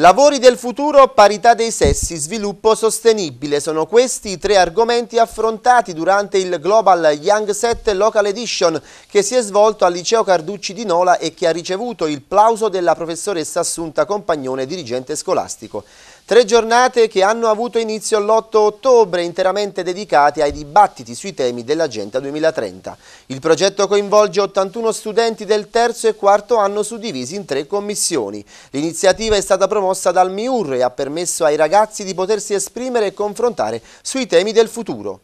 Lavori del futuro, parità dei sessi, sviluppo sostenibile. Sono questi i tre argomenti affrontati durante il Global Young Set Local Edition che si è svolto al Liceo Carducci di Nola e che ha ricevuto il plauso della professoressa Assunta Compagnone, dirigente scolastico. Tre giornate che hanno avuto inizio l'8 ottobre interamente dedicate ai dibattiti sui temi dell'Agenda 2030. Il progetto coinvolge 81 studenti del terzo e quarto anno suddivisi in tre commissioni. L'iniziativa è stata promossa dal MIUR e ha permesso ai ragazzi di potersi esprimere e confrontare sui temi del futuro.